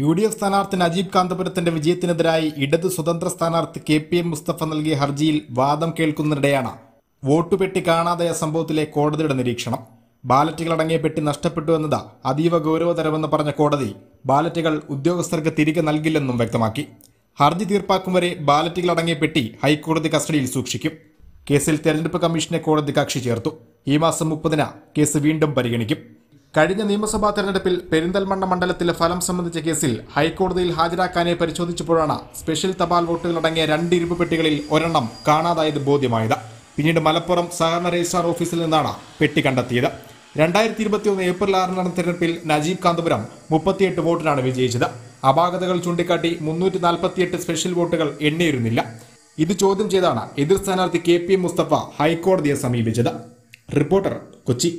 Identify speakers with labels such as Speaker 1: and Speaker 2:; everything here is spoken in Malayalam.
Speaker 1: യു ഡി എഫ് സ്ഥാനാർത്ഥി നജീബ് കാന്തപുരത്തിന്റെ വിജയത്തിനെതിരായി ഇടതു സ്വതന്ത്ര സ്ഥാനാർത്ഥി കെ പി എം മുസ്തഫ നൽകിയ ഹർജിയിൽ വാദം കേൾക്കുന്നതിനിടെയാണ് പെട്ടി കാണാതായ സംഭവത്തിലെ കോടതിയുടെ നിരീക്ഷണം അടങ്ങിയ പെട്ടി നഷ്ടപ്പെട്ടു എന്നത് അതീവ ഗൗരവതരമെന്ന് പറഞ്ഞ കോടതി ബാലറ്റുകൾ ഉദ്യോഗസ്ഥർക്ക് തിരികെ നൽകില്ലെന്നും വ്യക്തമാക്കി ഹർജി തീർപ്പാക്കും വരെ ബാലറ്റുകൾ അടങ്ങിയ പെട്ടി ഹൈക്കോടതി കസ്റ്റഡിയിൽ സൂക്ഷിക്കും കേസിൽ തെരഞ്ഞെടുപ്പ് കമ്മീഷനെ കോടതി കക്ഷി ചേർത്തു ഈ മാസം മുപ്പതിന് കേസ് വീണ്ടും പരിഗണിക്കും കഴിഞ്ഞ നിയമസഭാ തെരഞ്ഞെടുപ്പിൽ പെരിന്തൽമണ്ണ മണ്ഡലത്തിലെ ഫലം സംബന്ധിച്ച കേസിൽ ഹൈക്കോടതിയിൽ ഹാജരാക്കാനെ പരിശോധിച്ചപ്പോഴാണ് സ്പെഷ്യൽ തപാൽ വോട്ടുകളടങ്ങിയ രണ്ട് ഇരുപ്പ് പെട്ടികളിൽ ഒരെണ്ണം കാണാതായത് ബോധ്യമായത് പിന്നീട് മലപ്പുറം സഹകരണ രജിസ്ട്രാർ ഓഫീസിൽ നിന്നാണ് പെട്ടി കണ്ടെത്തിയത് രണ്ടായിരത്തി ഇരുപത്തിയൊന്ന് ഏപ്രിൽ ആറിന് നടന്ന തെരഞ്ഞെടുപ്പിൽ നജീബ് കാന്തപുരം മുപ്പത്തിയെട്ട് വോട്ടിനാണ് വിജയിച്ചത് അപാകതകൾ ചൂണ്ടിക്കാട്ടി മുന്നൂറ്റി നാൽപ്പത്തിയെട്ട് സ്പെഷ്യൽ വോട്ടുകൾ എണ്ണിയിരുന്നില്ല ഇത് ചോദ്യം ചെയ്താണ് എതിർ സ്ഥാനാർത്ഥി കെ പി മുസ്തഫ ഹൈക്കോടതിയെ സമീപിച്ചത് റിപ്പോർട്ടർ കൊച്ചി